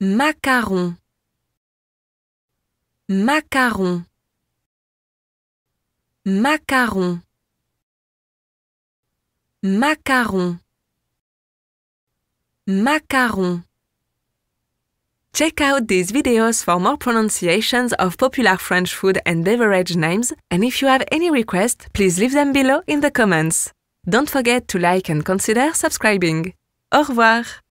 Macaron. Macaron. Macaron. Macaron. Macaron. Check out these videos for more pronunciations of popular French food and beverage names, and if you have any requests, please leave them below in the comments. Don't forget to like and consider subscribing. Au revoir!